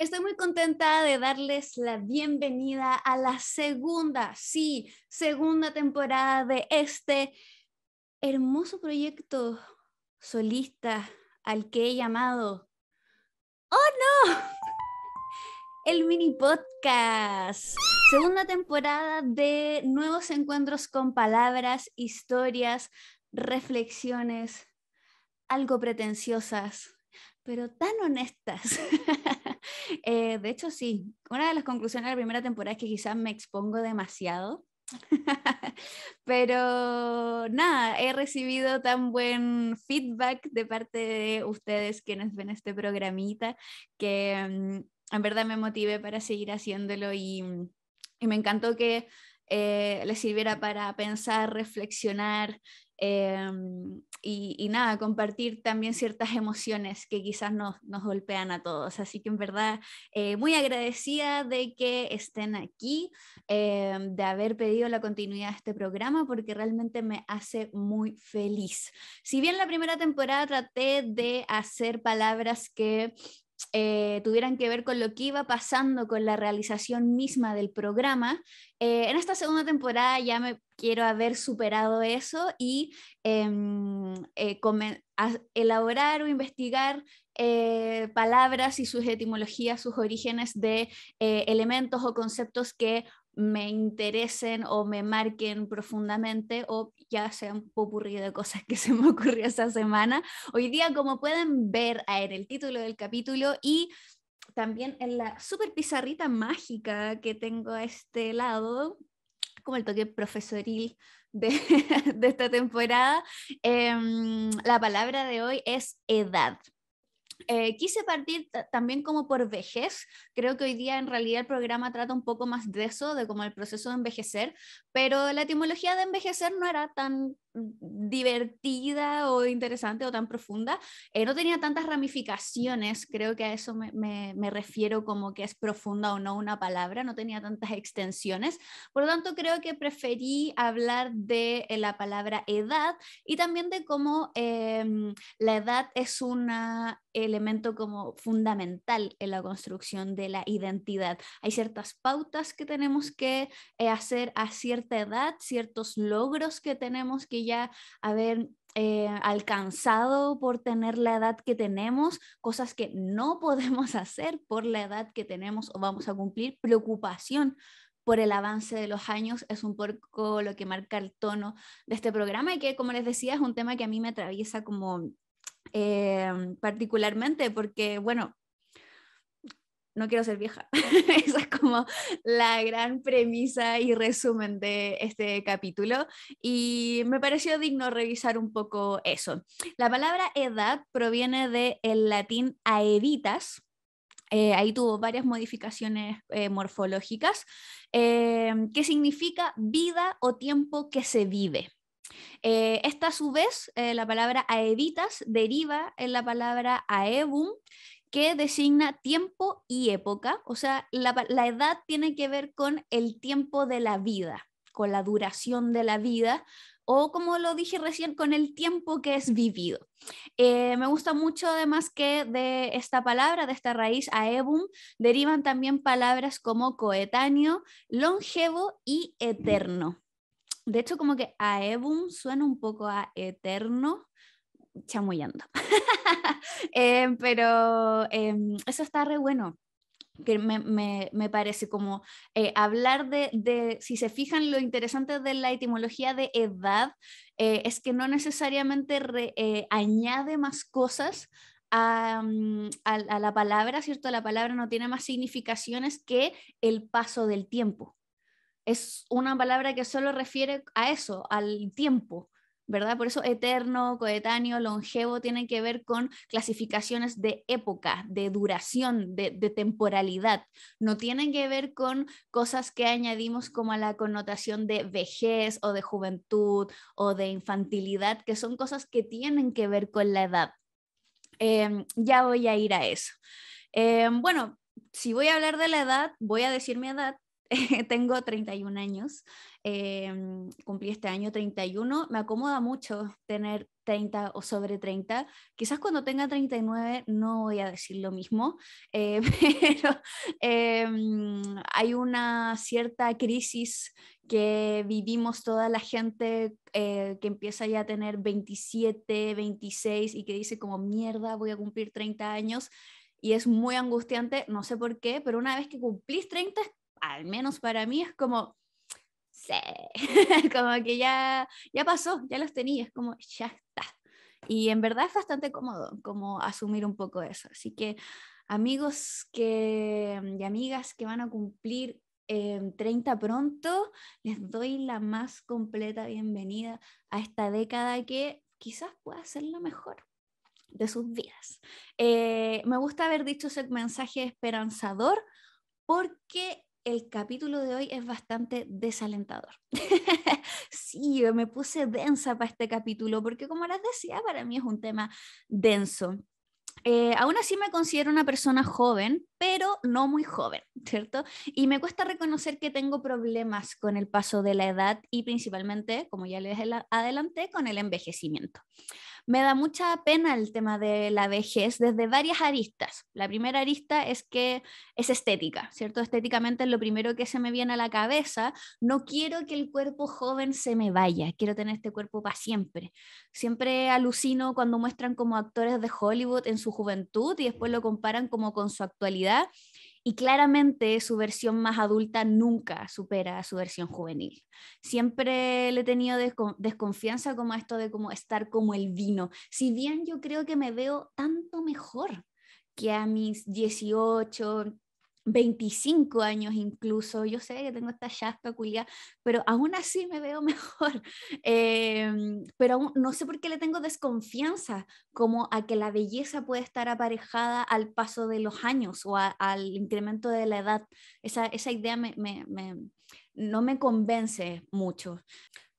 Estoy muy contenta de darles la bienvenida a la segunda, sí, segunda temporada de este hermoso proyecto solista al que he llamado ¡Oh no! El mini podcast. Segunda temporada de nuevos encuentros con palabras, historias, reflexiones, algo pretenciosas pero tan honestas. Eh, de hecho, sí, una de las conclusiones de la primera temporada es que quizás me expongo demasiado. pero nada, he recibido tan buen feedback de parte de ustedes quienes ven este programita que mm, en verdad me motivé para seguir haciéndolo y, mm, me encantó que eh, les sirviera para pensar, reflexionar Em, y, nada, compartir también ciertas emociones que quizás nos, nos golpean a todos. Así que en verdad, eh, muy agradecida de que estén aquí, em, de haber pedido la continuidad de este programa, porque realmente me hace muy feliz. Si bien la primera temporada traté de hacer palabras que eh, tuvieran que ver con lo que iba pasando con la realización misma del programa. Eh, en esta segunda temporada ya me quiero haber superado eso y em, eh, elaborar o investigar palabras y sus etimologías, sus orígenes de elementos o conceptos que me interesen o me marquen profundamente o ya se un ocurrido de cosas que se me ocurrió esta semana. Hoy día, como pueden ver en el título del capítulo y también en la super pizarrita mágica que tengo a este lado, como el toque profesoril de, esta temporada, em, la palabra de hoy es edad. Eh, quise partir también como por vejez. Creo que hoy día en realidad el programa trata un poco más de eso, de como el proceso de envejecer, pero la etimología de envejecer no era tan divertida o interesante o tan profunda. Eh, no tenía tantas ramificaciones, creo que a eso me, refiero como que es profunda o no una palabra, no tenía tantas extensiones. Por lo tanto, creo que preferí hablar de eh, la palabra edad y también de cómo em, la edad es un elemento como fundamental en la construcción de la identidad. Hay ciertas pautas que tenemos que eh, hacer a cierta edad, ciertos logros que tenemos que ya haber eh, alcanzado por tener la edad que tenemos, cosas que no podemos hacer por la edad que tenemos o vamos a cumplir, preocupación por el avance de los años es un poco lo que marca el tono de este programa y que, como les decía, es un tema que a mí me atraviesa como eh, particularmente porque, bueno, no quiero ser vieja. Esa es como la gran premisa y resumen de este capítulo. Y me pareció digno revisar un poco eso. La palabra edad proviene del latín aeditas. Eh, ahí tuvo varias modificaciones eh, morfológicas, eh, que significa vida o tiempo que se vive. esta a su vez, la palabra aeditas deriva en la palabra aebum, que designa tiempo y época, o sea, la, edad tiene que ver con el tiempo de la vida, con la duración de la vida, o como lo dije recién, con el tiempo que es vivido. Eh, me gusta mucho además que de esta palabra, de esta raíz aebum, derivan también palabras como coetáneo, longevo y eterno. De hecho, como que aebum suena un poco a eterno, chamullando, em, pero em, eso está re bueno que me, me, me parece como eh, hablar de, de, si se fijan lo interesante de la etimología de edad, eh, es que no necesariamente eh, añade más cosas a, mm, a, a, la palabra, ¿cierto? La palabra no tiene más significaciones que el paso del tiempo. Es una palabra que solo refiere a eso, al tiempo. Por eso eterno, coetáneo, longevo tienen que ver con clasificaciones de época, de duración, de, temporalidad. No tienen que ver con cosas que añadimos como a la connotación de vejez o de juventud o de infantilidad, que son cosas que tienen que ver con la edad. Em, ya voy a ir a eso. Em, bueno, si voy a hablar de la edad, voy a decir mi edad, tengo 31 años, em, cumplí este año 31, me acomoda mucho tener 30 o sobre 30, quizás cuando tenga 39 no voy a decir lo mismo, eh, pero em, hay una cierta crisis que vivimos toda la gente eh, que empieza ya a tener 27, 26 y que dice como mierda, voy a cumplir 30 años y es muy angustiante, no sé por qué, pero una vez que cumplís 30 es al menos para mí es como, sí, como que ya, ya pasó, ya los tenía, es como, ya está. Y en verdad es bastante cómodo como asumir un poco eso. Así que amigos que, mm, y amigas que van a cumplir 30 em, pronto, les doy la más completa bienvenida a esta década que quizás pueda ser la mejor de sus vidas. Eh, me gusta haber dicho ese mensaje esperanzador porque el capítulo de hoy es bastante desalentador. sí, me puse densa para este capítulo porque como les decía, para mí es un tema denso. Eh, aún así me considero una persona joven, pero no muy joven, ¿cierto? Y me cuesta reconocer que tengo problemas con el paso de la edad y principalmente, como ya les adelanté, con el envejecimiento me da mucha pena el tema de la vejez desde varias aristas. La primera arista es que es estética, ¿cierto? Estéticamente es lo primero que se me viene a la cabeza. No quiero que el cuerpo joven se me vaya, quiero tener este cuerpo para siempre. Siempre alucino cuando muestran como actores de Hollywood en su juventud y después lo comparan como con su actualidad y claramente su versión más adulta nunca supera a su versión juvenil. Siempre le he tenido desconfianza como esto de como estar como el vino. Si bien yo creo que me veo tanto mejor que a mis 18, 25 años incluso, yo sé que tengo esta chasca culia, pero aún así me veo mejor. Em, pero no sé por qué le tengo desconfianza como a que la belleza puede estar aparejada al paso de los años o al incremento de la edad. Esa, idea no me convence mucho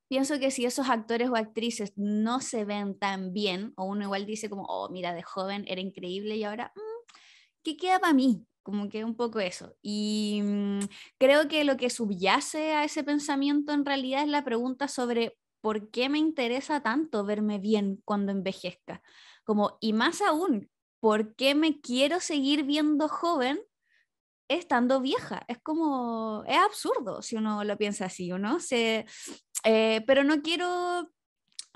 pienso que si esos actores o actrices no se ven tan bien, o uno igual dice como, oh, mira, de joven era increíble y ahora, mm, ¿qué queda para mí? como que un poco eso. Y mm, creo que lo que subyace a ese pensamiento en realidad es la pregunta sobre por qué me interesa tanto verme bien cuando envejezca. Como, y más aún, ¿por qué me quiero seguir viendo joven estando vieja? Es como, es absurdo si uno lo piensa así, ¿no? Se, eh, pero no quiero...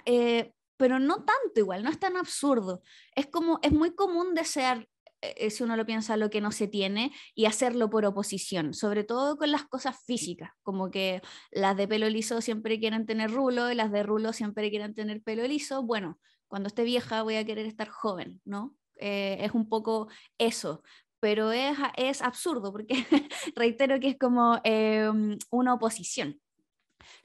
Eh, pero no tanto igual, no es tan absurdo. Es como, es muy común desear e, e, si uno lo piensa, lo que no se tiene y hacerlo por oposición, sobre todo con las cosas físicas, como que las de pelo liso siempre quieren tener rulo y las de rulo siempre quieren tener pelo liso. Bueno, cuando esté vieja voy a querer estar joven, ¿no? Eh, es un poco eso, pero es, absurdo porque reitero que es como em, una oposición.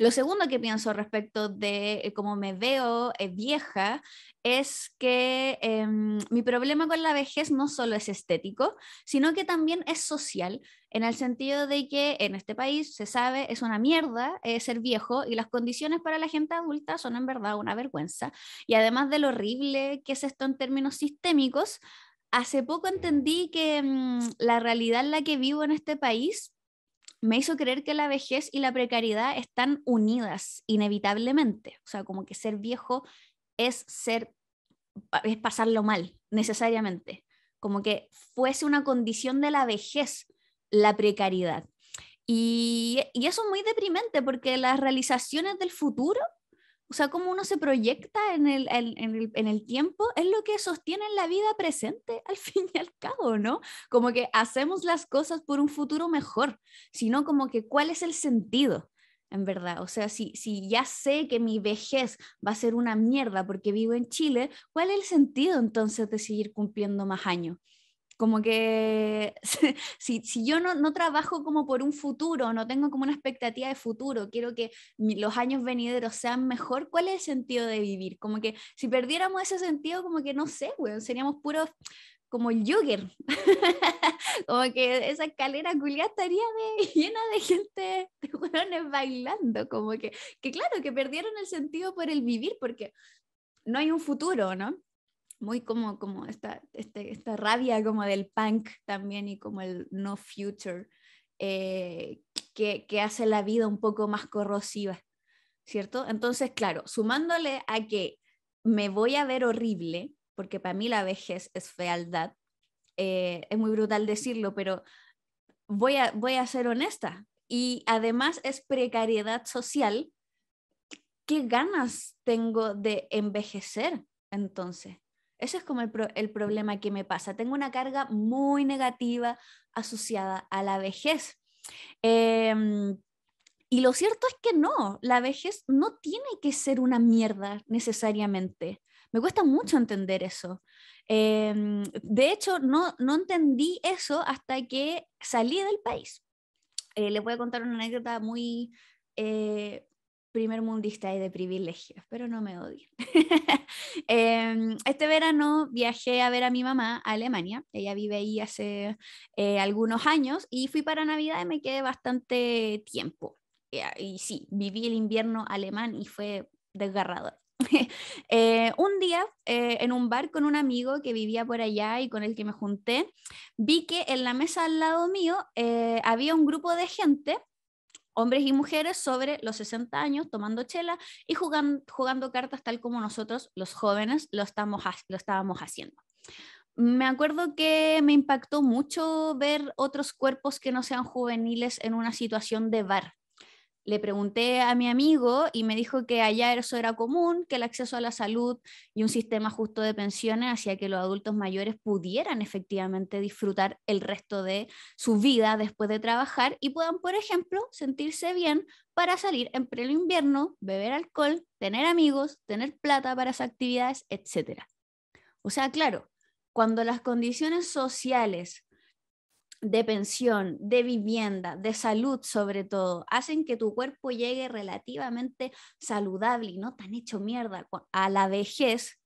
Lo segundo que pienso respecto de eh, cómo me veo es eh, vieja es que em, mi problema con la vejez no solo es estético, sino que también es social, en el sentido de que en este país se sabe es una mierda eh, ser viejo y las condiciones para la gente adulta son en verdad una vergüenza. Y además de lo horrible que es esto en términos sistémicos, hace poco entendí que mm, la realidad en la que vivo en este país me hizo creer que la vejez y la precariedad están unidas inevitablemente. O sea, como que ser viejo es ser, es pasarlo mal, necesariamente. Como que fuese una condición de la vejez la precariedad. Y, y eso es muy deprimente porque las realizaciones del futuro o sea, cómo uno se proyecta en el, tiempo, es lo que sostiene la vida presente al fin y al cabo, ¿no? Como que hacemos las cosas por un futuro mejor, sino como que cuál es el sentido, en verdad. O sea, si, si ya sé que mi vejez va a ser una mierda porque vivo en Chile, ¿cuál es el sentido entonces de seguir cumpliendo más años? Como que si, si yo no, no, trabajo como por un futuro, no tengo como una expectativa de futuro, quiero que los años venideros sean mejor, ¿cuál es el sentido de vivir? Como que si perdiéramos ese sentido, como que no sé, weón, seríamos puros como el como que esa escalera culiá estaría llena de gente, de hueones bailando, como que, que claro, que perdieron el sentido por el vivir, porque no hay un futuro, ¿no? muy como, como este, esta, rabia como del punk también y como el no future, eh, que, hace la vida un poco más corrosiva, ¿cierto? Entonces, claro, sumándole a que me voy a ver horrible, porque para mí la vejez es fealdad, eh, es muy brutal decirlo, pero voy a, voy a ser honesta. Y además es precariedad social. ¿Qué ganas tengo de envejecer entonces? Ese es como el, problema que me pasa. Tengo una carga muy negativa asociada a la vejez. Em, y lo cierto es que no, la vejez no tiene que ser una mierda necesariamente. Me cuesta mucho entender eso. Em, de hecho, no, entendí eso hasta que salí del país. le eh, les voy a contar una anécdota muy eh, primer mundista y de privilegios, pero no me odien. Em, este verano viajé a ver a mi mamá a Alemania, ella vive ahí hace eh, algunos años y fui para Navidad y me quedé bastante tiempo. Eh, y sí, viví el invierno alemán y fue desgarrador. Eh, un día, en un bar con un amigo que vivía por allá y con el que me junté, vi que en la mesa al lado mío había un grupo de gente hombres y mujeres sobre los 60 años tomando chela y jugando, jugando cartas tal como nosotros los jóvenes lo, estamos, lo estábamos haciendo. Me acuerdo que me impactó mucho ver otros cuerpos que no sean juveniles en una situación de bar le pregunté a mi amigo y me dijo que allá eso era común, que el acceso a la salud y un sistema justo de pensiones hacía que los adultos mayores pudieran efectivamente disfrutar el resto de su vida después de trabajar y puedan, por ejemplo, sentirse bien para salir en pleno invierno, beber alcohol, tener amigos, tener plata para sus actividades, etc. O sea, claro, cuando las condiciones sociales de pensión, de vivienda, de salud sobre todo, hacen que tu cuerpo llegue relativamente saludable y no tan hecho mierda a la vejez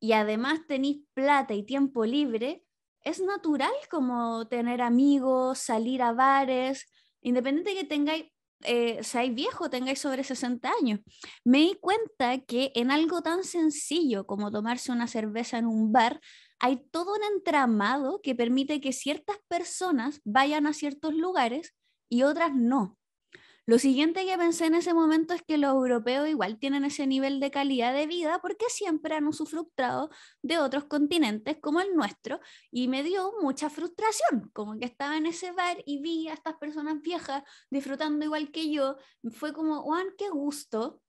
y además tenéis plata y tiempo libre, es natural como tener amigos, salir a bares, independiente que tengáis, eh, seáis viejo, tengáis sobre 60 años. Me di cuenta que en algo tan sencillo como tomarse una cerveza en un bar, hay todo un entramado que permite que ciertas personas vayan a ciertos lugares y otras no. Lo siguiente que pensé en ese momento es que los europeos igual tienen ese nivel de calidad de vida porque siempre han usufructado de otros continentes como el nuestro y me dio mucha frustración, como que estaba en ese bar y vi a estas personas viejas disfrutando igual que yo, fue como, Juan, qué gusto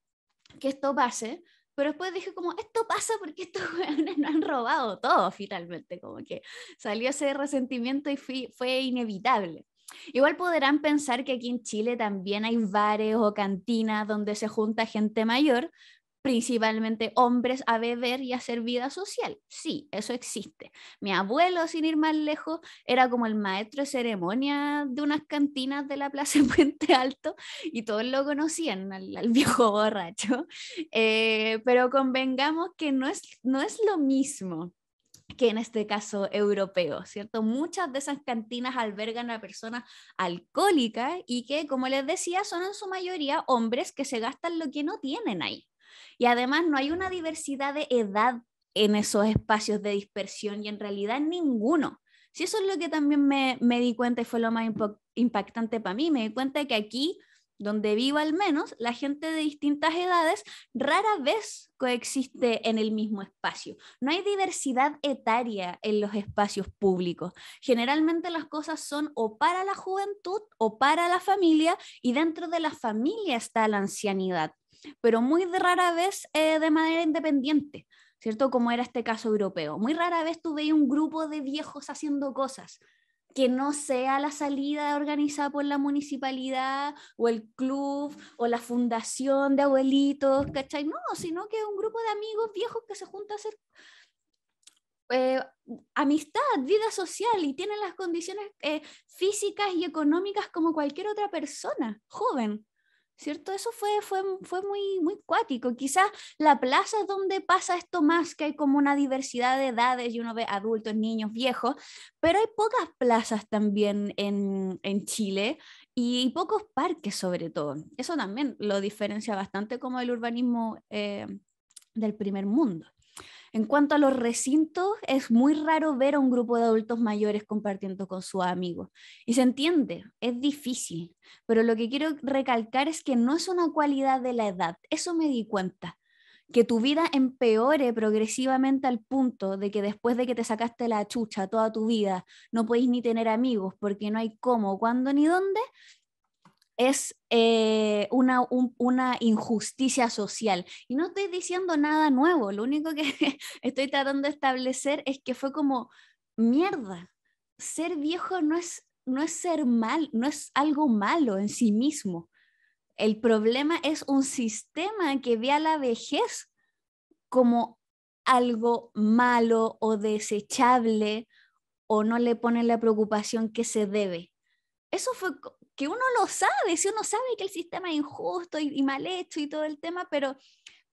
que esto pase, pero después dije como, esto pasa porque estos jóvenes no han robado todo finalmente, como que salió ese resentimiento y fue inevitable. Igual podrán pensar que aquí en Chile también hay bares o cantinas donde se junta gente mayor, principalmente hombres a beber y a hacer vida social. Sí, eso existe. Mi abuelo, sin ir más lejos, era como el maestro de ceremonia de unas cantinas de la Plaza Puente Alto y todos lo conocían, al, viejo borracho. Eh, pero convengamos que no es, no es lo mismo que en este caso europeo, ¿cierto? Muchas de esas cantinas albergan a personas alcohólicas y que, como les decía, son en su mayoría hombres que se gastan lo que no tienen ahí. Y además no hay una diversidad de edad en esos espacios de dispersión y en realidad ninguno. Si eso es lo que también me, me di cuenta y fue lo más impactante para mí, me di cuenta que aquí, donde vivo al menos, la gente de distintas edades rara vez coexiste en el mismo espacio. No hay diversidad etaria en los espacios públicos. Generalmente las cosas son o para la juventud o para la familia y dentro de la familia está la ancianidad pero muy rara vez eh, de manera independiente, ¿cierto? Como era este caso europeo. Muy rara vez tuve un grupo de viejos haciendo cosas que no sea la salida organizada por la municipalidad o el club o la fundación de abuelitos, ¿cachai? No, sino que un grupo de amigos viejos que se junta a hacer eh, amistad, vida social y tienen las condiciones eh, físicas y económicas como cualquier otra persona joven. ¿cierto? Eso fue, muy, muy cuático. Quizás la plaza es donde pasa esto más, que hay como una diversidad de edades y uno ve adultos, niños, viejos, pero hay pocas plazas también en, Chile y, pocos parques sobre todo. Eso también lo diferencia bastante como el urbanismo eh, del primer mundo. En cuanto a los recintos, es muy raro ver a un grupo de adultos mayores compartiendo con su amigo Y se entiende, es difícil, pero lo que quiero recalcar es que no es una cualidad de la edad, eso me di cuenta. Que tu vida empeore progresivamente al punto de que después de que te sacaste la chucha toda tu vida, no podéis ni tener amigos porque no hay cómo, cuándo ni dónde, es eh, una, una, injusticia social. Y no estoy diciendo nada nuevo, lo único que estoy tratando de establecer es que fue como, mierda, ser viejo no es, no es ser mal, no es algo malo en sí mismo. El problema es un sistema que ve a la vejez como algo malo o desechable o no le pone la preocupación que se debe. Eso fue que uno lo sabe, si uno sabe que el sistema es injusto y, mal hecho y todo el tema, pero,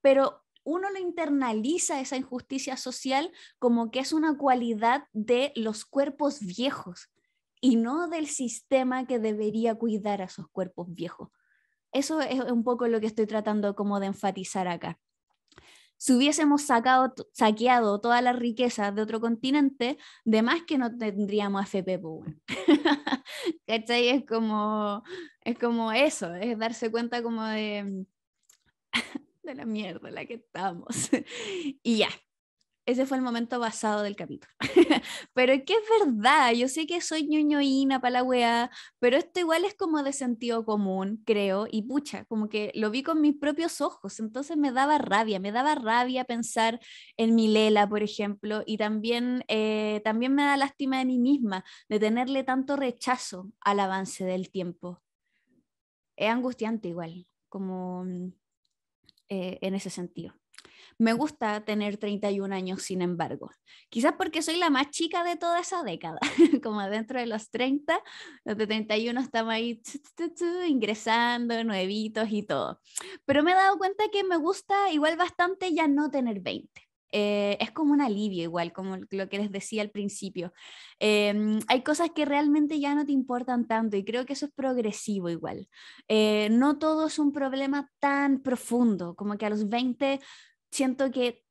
pero uno lo internaliza esa injusticia social como que es una cualidad de los cuerpos viejos y no del sistema que debería cuidar a esos cuerpos viejos. Eso es un poco lo que estoy tratando como de enfatizar acá si hubiésemos sacado, saqueado todas las riquezas de otro continente, de más que no tendríamos FP. Bueno. ¿Cachai? Es como, es como eso, es darse cuenta como de, de la mierda en la que estamos. y ya, ese fue el momento basado del capítulo. pero que es verdad, yo sé que soy ñoñoína para la weá, pero esto igual es como de sentido común, creo, y pucha, como que lo vi con mis propios ojos, entonces me daba rabia, me daba rabia pensar en mi Lela, por ejemplo, y también, eh, también me da lástima de mí misma de tenerle tanto rechazo al avance del tiempo. Es angustiante igual, como mm, eh, en ese sentido. Me gusta tener 31 años, sin embargo. Quizás porque soy la más chica de toda esa década, como dentro de los 30, los de 31 estamos ahí ingresando, nuevitos y todo. Pero me he dado cuenta que me gusta igual bastante ya no tener 20. Eh, es como un alivio igual, como lo que les decía al principio. Em, hay cosas que realmente ya no te importan tanto y creo que eso es progresivo igual. Eh, no todo es un problema tan profundo, como que a los 20 siento que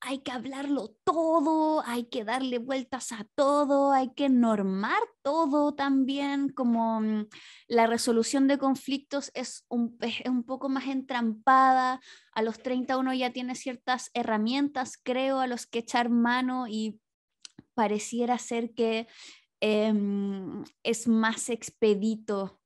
hay que hablarlo todo, hay que darle vueltas a todo, hay que normar todo también, como mm, la resolución de conflictos es un, poco más entrampada, a los 30 uno ya tiene ciertas herramientas, creo, a los que echar mano y pareciera ser que em, es más expedito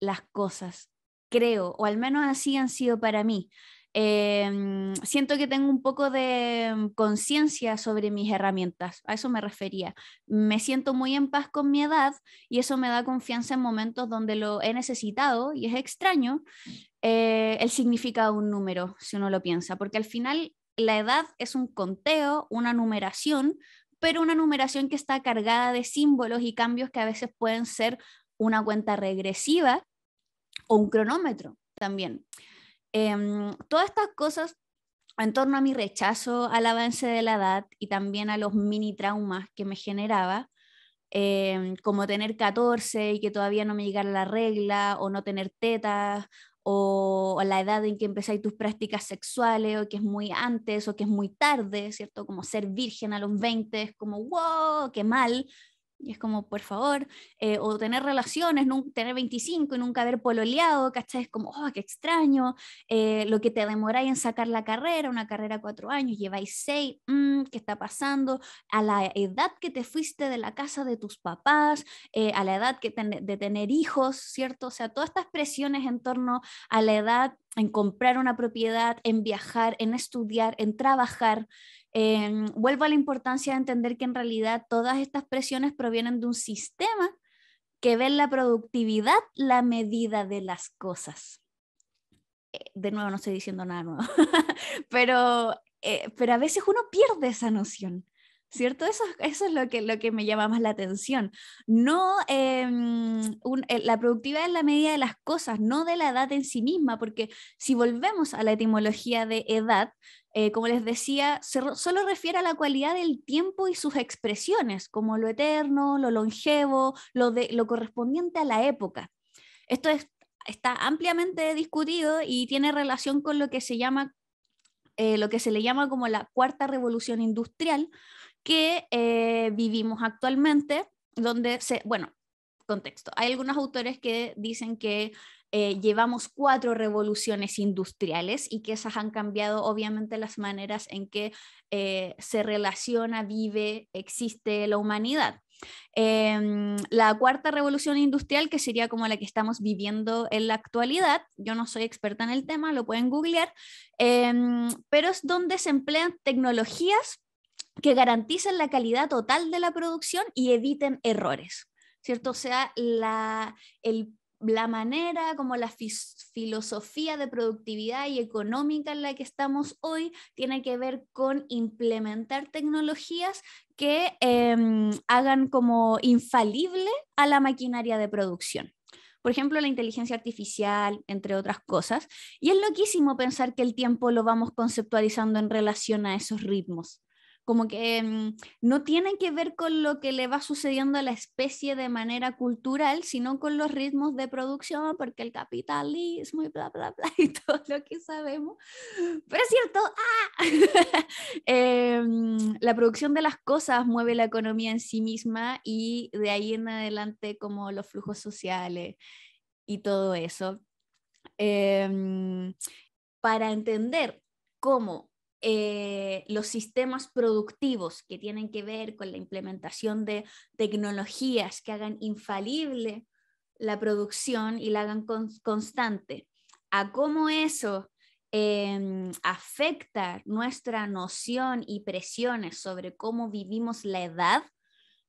las cosas, creo, o al menos así han sido para mí. Em, siento que tengo un poco de conciencia sobre mis herramientas, a eso me refería. Me siento muy en paz con mi edad y eso me da confianza en momentos donde lo he necesitado y es extraño eh, el significado de un número, si uno lo piensa, porque al final la edad es un conteo, una numeración, pero una numeración que está cargada de símbolos y cambios que a veces pueden ser una cuenta regresiva o un cronómetro también. Em, todas estas cosas en torno a mi rechazo al avance de la edad y también a los mini traumas que me generaba, em, como tener 14 y que todavía no me llegara la regla, o no tener tetas, o, la edad en que empezáis tus prácticas sexuales, o que es muy antes, o que es muy tarde, ¿cierto? Como ser virgen a los 20 es como, wow, qué mal, y es como, por favor, eh, o tener relaciones, tener 25 y nunca haber pololeado, ¿cachai? Es como, oh, qué extraño, eh, lo que te demoráis en sacar la carrera, una carrera cuatro años, lleváis seis, mm, ¿qué está pasando? A la edad que te fuiste de la casa de tus papás, eh, a la edad que de tener hijos, ¿cierto? O sea, todas estas presiones en torno a la edad en comprar una propiedad, en viajar, en estudiar, en trabajar, Em, vuelvo a la importancia de entender que en realidad todas estas presiones provienen de un sistema que ve en la productividad la medida de las cosas. Eh, de nuevo, no estoy diciendo nada nuevo, pero, eh, pero a veces uno pierde esa noción. ¿cierto? Eso, es lo que, lo que me llama más la atención. No em, eh, la productividad es la medida de las cosas, no de la edad en sí misma, porque si volvemos a la etimología de edad, eh, como les decía, solo refiere a la cualidad del tiempo y sus expresiones, como lo eterno, lo longevo, lo, lo correspondiente a la época. Esto está ampliamente discutido y tiene relación con lo que se llama eh, lo que se le llama como la cuarta revolución industrial, que eh, vivimos actualmente, donde se, bueno, contexto, hay algunos autores que dicen que eh, llevamos cuatro revoluciones industriales y que esas han cambiado obviamente las maneras en que eh, se relaciona, vive, existe la humanidad. Em, la cuarta revolución industrial, que sería como la que estamos viviendo en la actualidad, yo no soy experta en el tema, lo pueden googlear, em, pero es donde se emplean tecnologías que garanticen la calidad total de la producción y eviten errores, ¿cierto? O sea, la, manera como la filosofía de productividad y económica en la que estamos hoy tiene que ver con implementar tecnologías que em, hagan como infalible a la maquinaria de producción por ejemplo, la inteligencia artificial, entre otras cosas. Y es loquísimo pensar que el tiempo lo vamos conceptualizando en relación a esos ritmos como que em, no tiene que ver con lo que le va sucediendo a la especie de manera cultural, sino con los ritmos de producción, porque el capitalismo y bla, bla, bla, y todo lo que sabemos. Pero es cierto, ¡ah! em, la producción de las cosas mueve la economía en sí misma y de ahí en adelante como los flujos sociales y todo eso. Em, para entender cómo eh, los sistemas productivos que tienen que ver con la implementación de tecnologías que hagan infalible la producción y la hagan constante, a cómo eso em, afecta nuestra noción y presiones sobre cómo vivimos la edad,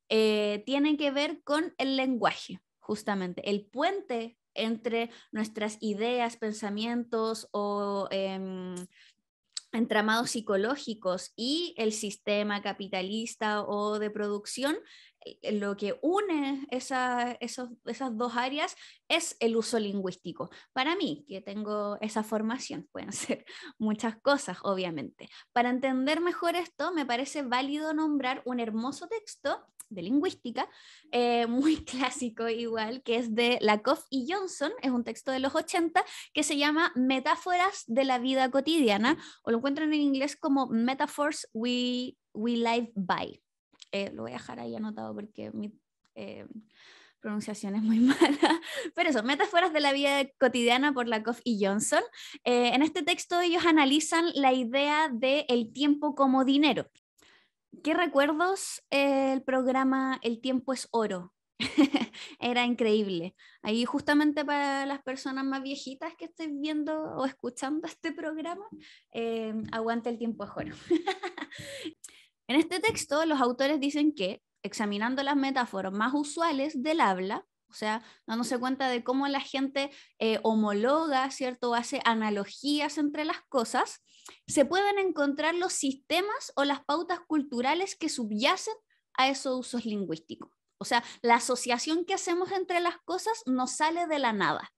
eh, tienen que ver con el lenguaje, justamente, el puente entre nuestras ideas, pensamientos o em, entramados psicológicos y el sistema capitalista o de producción, eh, eh, lo que une esas dos áreas es el uso lingüístico. Para mí, que tengo esa formación, pueden ser muchas cosas, obviamente. Para entender mejor esto, me parece válido nombrar un hermoso texto de lingüística, eh, muy clásico igual, que es de Lakoff y Johnson, es un texto de los 80 que se llama Metáforas de la vida cotidiana, o lo encuentran en inglés como Metaphors We, we Live By. Eh, lo voy a dejar ahí anotado porque mi... Eh, pronunciación es muy mala, pero eso, metáforas de la vida cotidiana por Lakoff y Johnson. en este texto ellos analizan la idea de el tiempo como dinero, ¿Qué recuerdos? El programa El tiempo es oro. Era increíble. Ahí justamente para las personas más viejitas que estén viendo o escuchando este programa, eh, aguante el tiempo es oro. en este texto los autores dicen que, examinando las metáforas más usuales del habla, o sea, dándose cuenta de cómo la gente eh, homologa, ¿cierto? hace analogías entre las cosas, se pueden encontrar los sistemas o las pautas culturales que subyacen a esos usos lingüísticos. O sea, la asociación que hacemos entre las cosas no sale de la nada,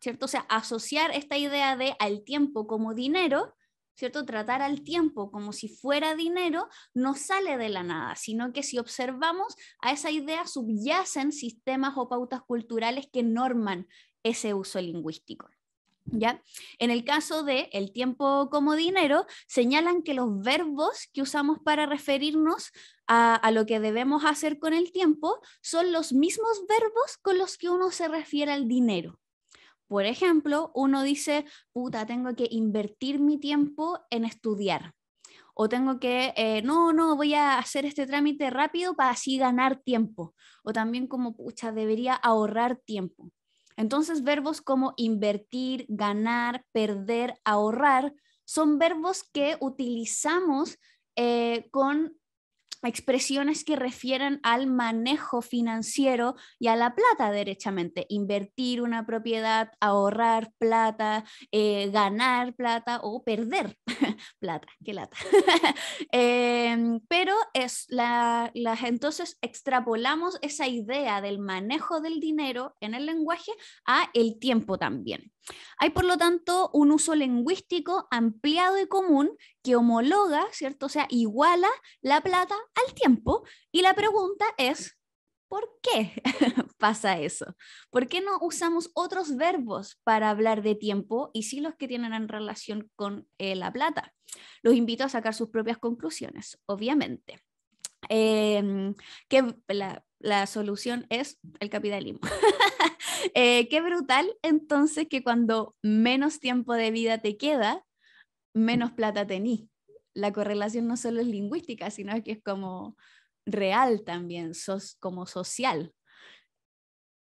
¿cierto? O sea, asociar esta idea de al tiempo como dinero ¿cierto? Tratar al tiempo como si fuera dinero no sale de la nada, sino que si observamos a esa idea subyacen sistemas o pautas culturales que norman ese uso lingüístico. ¿Ya? En el caso de el tiempo como dinero, señalan que los verbos que usamos para referirnos a, lo que debemos hacer con el tiempo son los mismos verbos con los que uno se refiere al dinero. Por ejemplo, uno dice, puta, tengo que invertir mi tiempo en estudiar. O tengo que, eh, no, no, voy a hacer este trámite rápido para así ganar tiempo. O también como, pucha, debería ahorrar tiempo. Entonces, verbos como invertir, ganar, perder, ahorrar, son verbos que utilizamos eh, con expresiones que refieren al manejo financiero y a la plata derechamente, invertir una propiedad, ahorrar plata, eh, ganar plata o perder plata, qué lata. Em, pero es la, entonces extrapolamos esa idea del manejo del dinero en el lenguaje a el tiempo también. Hay, por lo tanto, un uso lingüístico ampliado y común que homologa, ¿cierto? O sea, iguala la plata al tiempo. Y la pregunta es, ¿por qué pasa eso? ¿Por qué no usamos otros verbos para hablar de tiempo y sí los que tienen en relación con eh, la plata? Los invito a sacar sus propias conclusiones, obviamente. Em, que la, la solución es el capitalismo. Eh, qué brutal entonces que cuando menos tiempo de vida te queda, menos plata tenís. La correlación no solo es lingüística, sino que es como real también, sos, como social.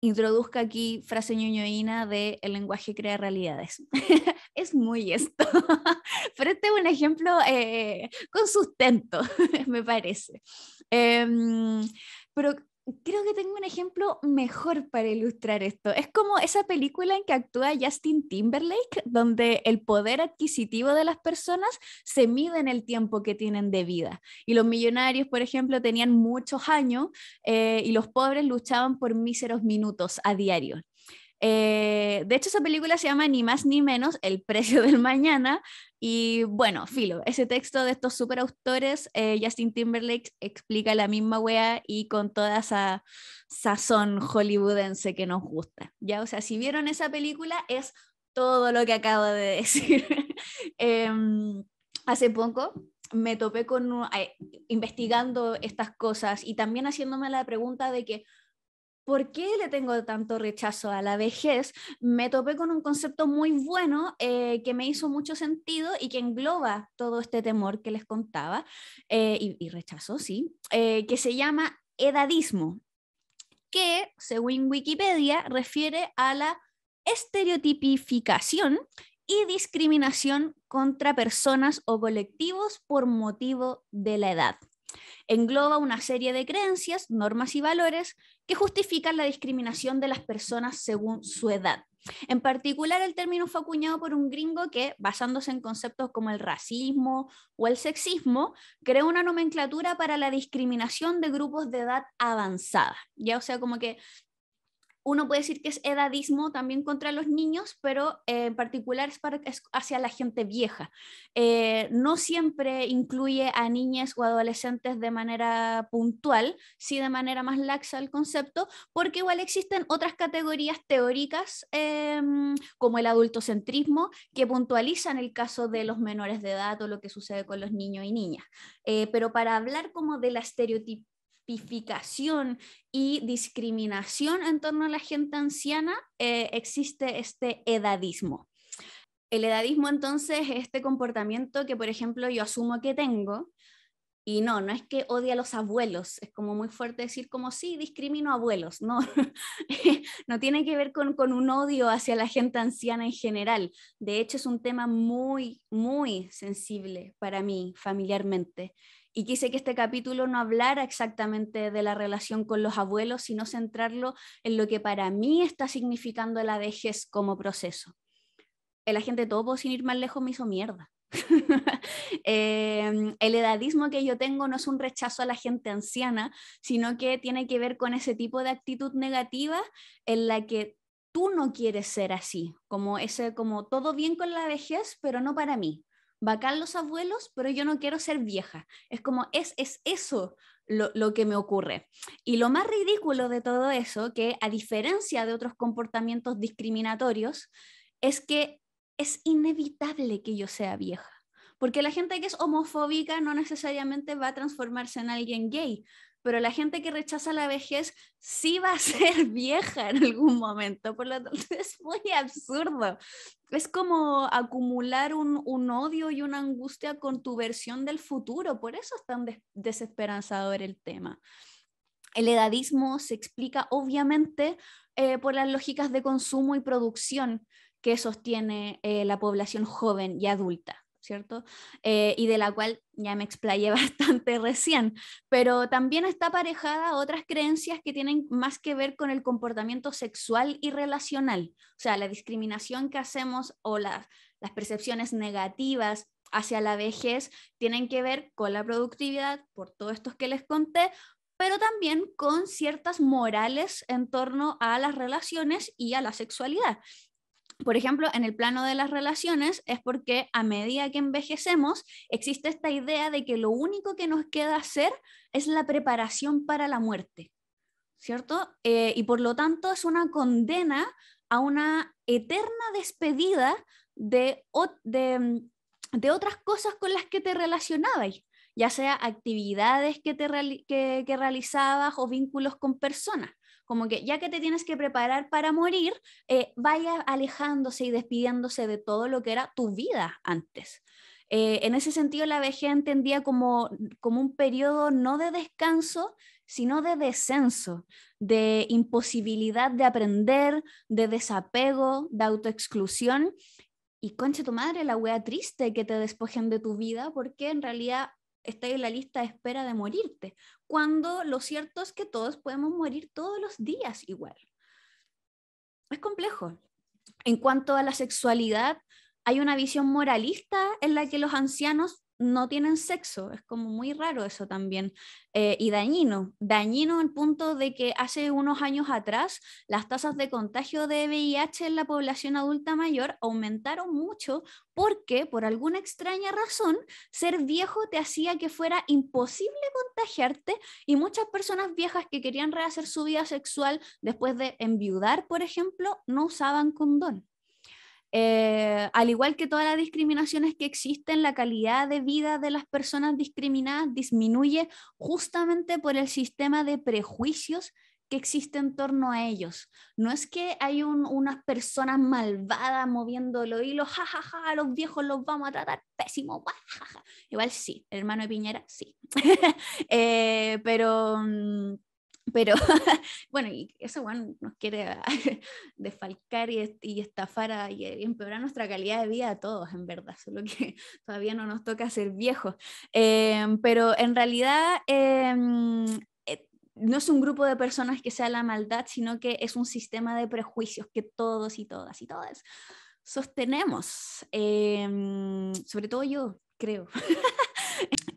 Introduzca aquí frase ñoñoína de el lenguaje crea realidades. es muy esto. Pero este es un ejemplo eh, con sustento, me parece. Em, pero creo que tengo un ejemplo mejor para ilustrar esto. Es como esa película en que actúa Justin Timberlake, donde el poder adquisitivo de las personas se mide en el tiempo que tienen de vida. Y los millonarios, por ejemplo, tenían muchos años eh, y los pobres luchaban por míseros minutos a diario. Eh, de hecho, esa película se llama ni más ni menos El precio del mañana. Y bueno, filo, ese texto de estos superautores, eh, Justin Timberlake explica la misma wea y con toda esa sazón hollywoodense que nos gusta. Ya, o sea, si vieron esa película, es todo lo que acabo de decir. Em, hace poco me topé con, eh, investigando estas cosas y también haciéndome la pregunta de que ¿por qué le tengo tanto rechazo a la vejez? Me topé con un concepto muy bueno eh, que me hizo mucho sentido y que engloba todo este temor que les contaba, eh, y, rechazo, sí, eh, que se llama edadismo, que, según Wikipedia, refiere a la estereotipificación y discriminación contra personas o colectivos por motivo de la edad. Engloba una serie de creencias, normas y valores que justifica la discriminación de las personas según su edad. En particular, el término fue acuñado por un gringo que, basándose en conceptos como el racismo o el sexismo, creó una nomenclatura para la discriminación de grupos de edad avanzada. Ya, o sea, como que uno puede decir que es edadismo también contra los niños, pero eh, en particular es, hacia la gente vieja. Eh, no siempre incluye a niñas o adolescentes de manera puntual, si de manera más laxa el concepto, porque igual existen otras categorías teóricas, em, como el adultocentrismo, que puntualizan el caso de los menores de edad o lo que sucede con los niños y niñas. Eh, pero para hablar como de la estereotipación y discriminación en torno a la gente anciana, eh, existe este edadismo. El edadismo entonces es este comportamiento que, por ejemplo, yo asumo que tengo, y no, no es que odie a los abuelos, es como muy fuerte decir como sí, discrimino abuelos, no, no tiene que ver con, con, un odio hacia la gente anciana en general. De hecho, es un tema muy, muy sensible para mí familiarmente y quise que este capítulo no hablara exactamente de la relación con los abuelos, sino centrarlo en lo que para mí está significando la vejez como proceso. El agente todo sin ir más lejos, me hizo mierda. Em, el edadismo que yo tengo no es un rechazo a la gente anciana, sino que tiene que ver con ese tipo de actitud negativa en la que tú no quieres ser así, como ese como todo bien con la vejez, pero no para mí, bacán los abuelos, pero yo no quiero ser vieja. Es como, es, es eso lo, que me ocurre. Y lo más ridículo de todo eso, que a diferencia de otros comportamientos discriminatorios, es que es inevitable que yo sea vieja. Porque la gente que es homofóbica no necesariamente va a transformarse en alguien gay, pero la gente que rechaza la vejez sí va a ser vieja en algún momento, por lo tanto es muy absurdo. Es como acumular un, odio y una angustia con tu versión del futuro, por eso es tan desesperanzador el tema. El edadismo se explica obviamente eh, por las lógicas de consumo y producción que sostiene eh, la población joven y adulta. ¿cierto? Eh, y de la cual ya me explayé bastante recién, pero también está aparejada a otras creencias que tienen más que ver con el comportamiento sexual y relacional, o sea, la discriminación que hacemos o las, las percepciones negativas hacia la vejez tienen que ver con la productividad, por todos estos que les conté, pero también con ciertas morales en torno a las relaciones y a la sexualidad. Por ejemplo, en el plano de las relaciones es porque a medida que envejecemos existe esta idea de que lo único que nos queda hacer es la preparación para la muerte, ¿cierto? Eh, y por lo tanto es una condena a una eterna despedida de, mm, de, otras cosas con las que te relacionabas, ya sea actividades que, que realizabas o vínculos con personas como que ya que te tienes que preparar para morir, eh, vaya alejándose y despidiéndose de todo lo que era tu vida antes. Eh, en ese sentido, la vejez entendía como, como un periodo no de descanso, sino de descenso, de imposibilidad de aprender, de desapego, de autoexclusión. Y concha tu madre, la wea triste que te despojen de tu vida, porque en realidad está en la lista de espera de morirte, cuando lo cierto es que todos podemos morir todos los días igual. Es complejo. En cuanto a la sexualidad, hay una visión moralista en la que los ancianos no tienen sexo. Es como muy raro eso también. Eh, y dañino, dañino al punto de que hace unos años atrás las tasas de contagio de VIH en la población adulta mayor aumentaron mucho porque por alguna extraña razón ser viejo te hacía que fuera imposible contagiarte y muchas personas viejas que querían rehacer su vida sexual después de enviudar, por ejemplo, no usaban condón. Eh, al igual que todas las discriminaciones que existen, la calidad de vida de las personas discriminadas disminuye justamente por el sistema de prejuicios que existe en torno a ellos. No es que hay unas personas malvadas moviendo los jajaja, los viejos los vamos a tratar pésimo, Igual sí, hermano de Piñera, sí. Eh, pero... Mm, pero bueno, y eso nos quiere desfalcar y, estafar y, eh, empeorar nuestra calidad de vida a todos, en verdad, solo que todavía no nos toca ser viejos. Em, pero en realidad em, eh, no es un grupo de personas que sea la maldad, sino que es un sistema de prejuicios que todos y todas y todas sostenemos, em, sobre todo yo, creo.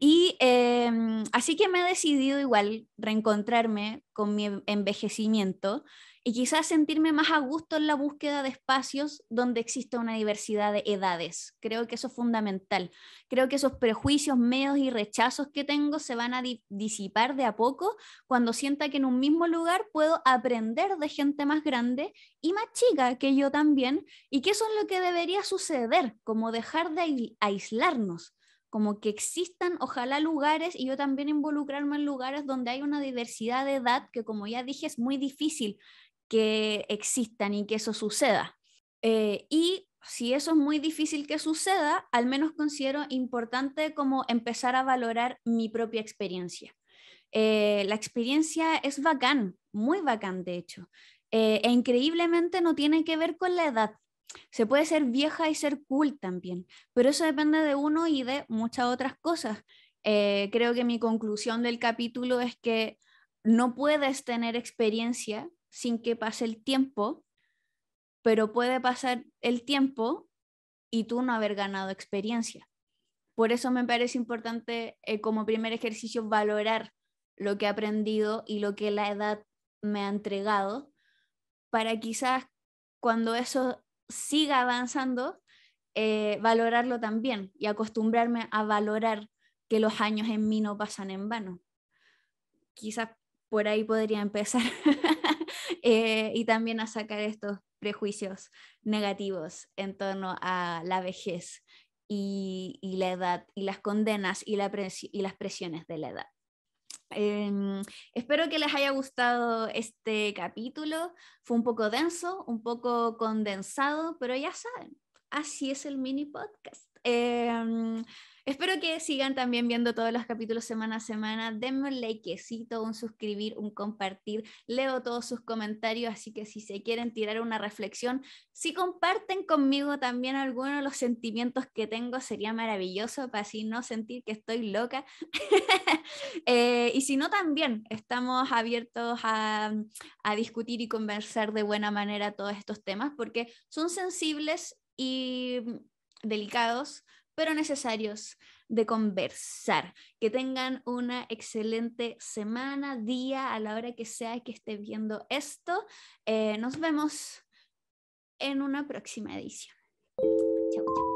Y em, así que me he decidido igual reencontrarme con mi envejecimiento y quizás sentirme más a gusto en la búsqueda de espacios donde exista una diversidad de edades. Creo que eso es fundamental. Creo que esos prejuicios, medios y rechazos que tengo se van a disipar de a poco cuando sienta que en un mismo lugar puedo aprender de gente más grande y más chica que yo también y que eso es lo que debería suceder, como dejar de aislarnos como que existan, ojalá lugares, y yo también involucrarme en lugares donde hay una diversidad de edad que, como ya dije, es muy difícil que existan y que eso suceda. Eh, y si eso es muy difícil que suceda, al menos considero importante como empezar a valorar mi propia experiencia. Eh, la experiencia es bacán, muy bacán de hecho, eh, e increíblemente no tiene que ver con la edad se puede ser vieja y ser cool también, pero eso depende de uno y de muchas otras cosas. Eh, creo que mi conclusión del capítulo es que no puedes tener experiencia sin que pase el tiempo, pero puede pasar el tiempo y tú no haber ganado experiencia. Por eso me parece importante eh, como primer ejercicio valorar lo que he aprendido y lo que la edad me ha entregado para quizás cuando eso siga avanzando, eh, valorarlo también y acostumbrarme a valorar que los años en mí no pasan en vano. Quizás por ahí podría empezar eh, y también a sacar estos prejuicios negativos en torno a la vejez y, la edad y las condenas y las presiones de la edad. Em, espero que les haya gustado este capítulo. Fue un poco denso, un poco condensado, pero ya saben, así es el mini podcast. Em, Espero que sigan también viendo todos los capítulos semana a semana. Denme un likecito, un suscribir, un compartir. Leo todos sus comentarios, así que si se quieren tirar una reflexión, si comparten conmigo también algunos de los sentimientos que tengo, sería maravilloso para así no sentir que estoy loca. Eh, y si no, también estamos abiertos a, a discutir y conversar de buena manera todos estos temas porque son sensibles y mm, delicados, pero necesarios de conversar. Que tengan una excelente semana, día, a la hora que sea que esté viendo esto. Eh, nos vemos en una próxima edición. Chao, chao.